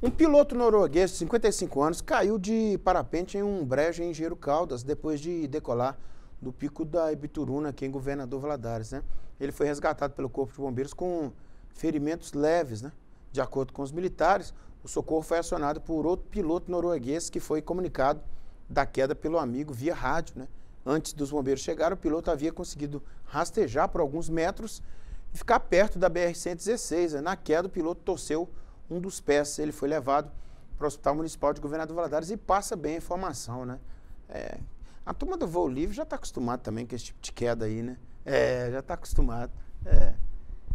Um piloto norueguês de 55 anos caiu de parapente em um brejo em Giro Caldas depois de decolar do pico da Ibituruna, aqui em Governador Valadares. Né? Ele foi resgatado pelo Corpo de Bombeiros com ferimentos leves. Né? De acordo com os militares, o socorro foi acionado por outro piloto norueguês que foi comunicado da queda pelo amigo via rádio. Né? Antes dos bombeiros chegarem, o piloto havia conseguido rastejar por alguns metros e ficar perto da BR-116. Né? Na queda, o piloto torceu um dos pés, ele foi levado para o Hospital Municipal de Governador Valadares e passa bem a informação, né? É, a turma do voo livre já está acostumada também com esse tipo de queda aí, né? É, já está acostumado. É.